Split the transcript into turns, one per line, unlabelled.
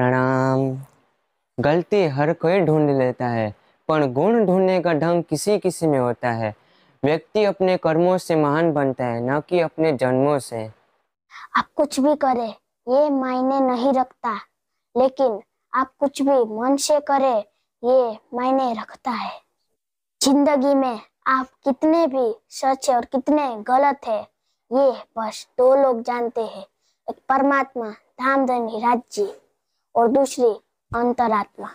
प्रणाम गलती हर कोई ढूंढ लेता है पर गुण ढूंढने का ढंग किसी किसी में होता है व्यक्ति अपने कर्मों से महान बनता है न कि अपने जन्मों से
आप कुछ भी करे ये मायने नहीं रखता लेकिन आप कुछ भी मन से करे ये मायने रखता है जिंदगी में आप कितने भी सच और कितने गलत है ये बस दो लोग जानते हैं एक परमात्मा धाम धनी राज्य और दूसरी अंतरात्मा